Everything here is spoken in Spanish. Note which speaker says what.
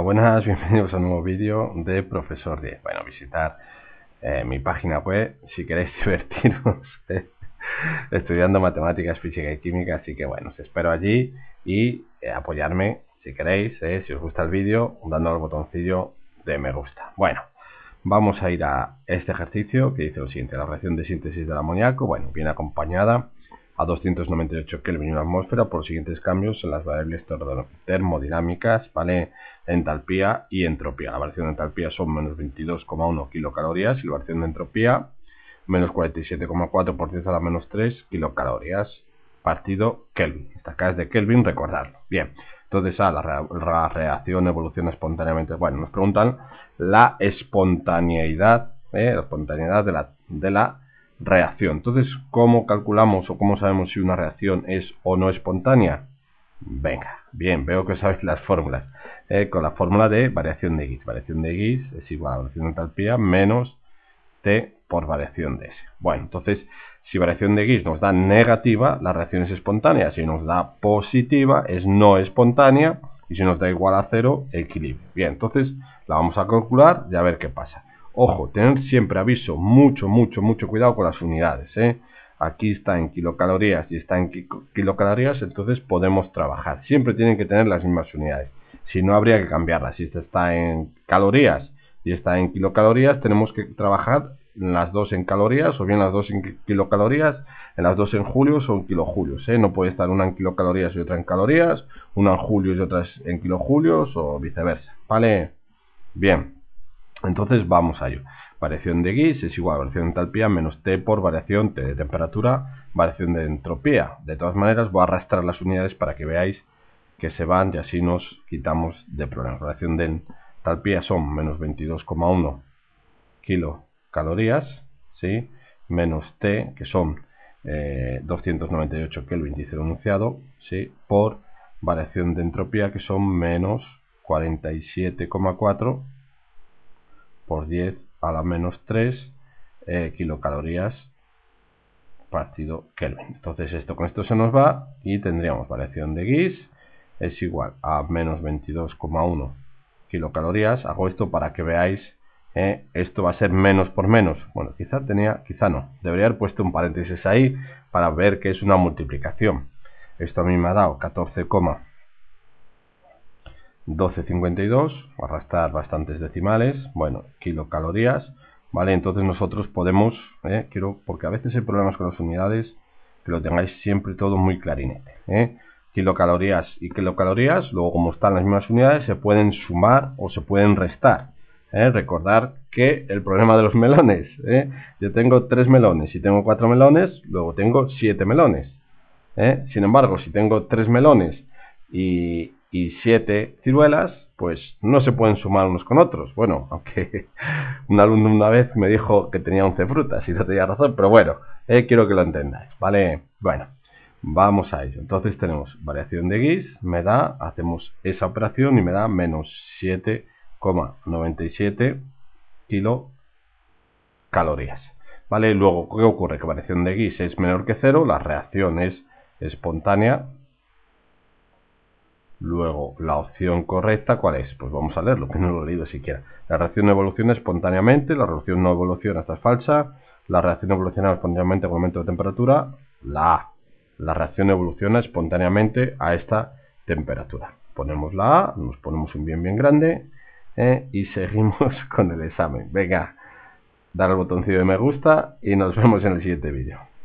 Speaker 1: buenas, bienvenidos a un nuevo vídeo de Profesor 10. Bueno, visitar eh, mi página web si queréis divertiros eh, estudiando matemáticas, física y química. Así que bueno, os espero allí y eh, apoyarme si queréis, si os gusta el vídeo, dando al botoncillo de me gusta. Bueno, vamos a ir a este ejercicio que dice lo siguiente, la reacción de síntesis del amoníaco. Bueno, bien acompañada a 298 Kelvin y una atmósfera por los siguientes cambios en las variables termodinámicas, ¿vale? Entalpía y entropía. La variación de entalpía son menos 22,1 kilocalorías y la variación de entropía menos 47,4% a la menos 3 kilocalorías partido Kelvin. Esta acá es de Kelvin, recordarlo. Bien, entonces ah, a la, reacción evoluciona espontáneamente. Bueno, nos preguntan la espontaneidad, ¿eh? la espontaneidad de la, de la reacción. Entonces, ¿cómo calculamos o cómo sabemos si una reacción es o no espontánea? Venga, bien, veo que sabéis las fórmulas. Eh, con la fórmula de variación de X. Variación de X es igual a variación de entalpía menos T por variación de S. Bueno, entonces, si variación de Gibbs nos da negativa, la reacción es espontánea. Si nos da positiva, es no espontánea. Y si nos da igual a cero, equilibrio. Bien, entonces la vamos a calcular y a ver qué pasa. Ojo, tener siempre aviso, mucho, mucho, mucho cuidado con las unidades. ¿eh? Aquí está en kilocalorías y está en kilocalorías, entonces podemos trabajar. Siempre tienen que tener las mismas unidades. Si no, habría que cambiarlas. Si está en calorías y está en kilocalorías, tenemos que trabajar las dos en calorías o bien las dos en kilocalorías, en las dos en julios o en kilojulios. ¿eh? No puede estar una en kilocalorías y otra en calorías, una en julios y otra en kilojulios o viceversa. ¿Vale? Bien. Entonces vamos a ello. Variación de GIS es igual a variación de entalpía menos T por variación T de temperatura, variación de entropía. De todas maneras voy a arrastrar las unidades para que veáis que se van y así nos quitamos de problemas. Variación de entalpía son menos 22,1 kilocalorías, ¿sí? menos T, que son 298 que dice el enunciado, ¿sí? por variación de entropía, que son menos 47,4 por 10 a la menos 3 eh, kilocalorías partido Kelvin. Entonces esto con esto se nos va y tendríamos variación de gis es igual a menos 22,1 kilocalorías. Hago esto para que veáis, eh, esto va a ser menos por menos. Bueno, quizá tenía, quizá no. Debería haber puesto un paréntesis ahí para ver que es una multiplicación. Esto a mí me ha dado 14, 12,52, arrastrar bastantes decimales, bueno, kilocalorías, ¿vale? Entonces nosotros podemos, ¿eh? quiero, porque a veces hay problemas con las unidades, que lo tengáis siempre todo muy clarinete, ¿eh? Kilocalorías y kilocalorías, luego como están las mismas unidades, se pueden sumar o se pueden restar. ¿eh? Recordar que el problema de los melones, ¿eh? yo tengo tres melones, si tengo cuatro melones, luego tengo siete melones. ¿eh? Sin embargo, si tengo tres melones y, y 7 ciruelas, pues no se pueden sumar unos con otros. Bueno, aunque un alumno una vez me dijo que tenía 11 frutas y no tenía razón, pero bueno, eh, quiero que lo entendáis, ¿vale? Bueno, vamos a ello. Entonces tenemos variación de guis, me da, hacemos esa operación y me da menos 7,97 calorías. ¿Vale? Luego, ¿qué ocurre? Que variación de guis es menor que cero, la reacción es espontánea, Luego, la opción correcta, ¿cuál es? Pues vamos a leerlo, que no lo he leído siquiera. La reacción evoluciona espontáneamente, la reacción no evoluciona, esta es falsa. La reacción evoluciona espontáneamente con aumento de temperatura, la A. La reacción evoluciona espontáneamente a esta temperatura. Ponemos la A, nos ponemos un bien bien grande ¿eh? y seguimos con el examen. Venga, dar al botoncito de me gusta y nos vemos en el siguiente vídeo.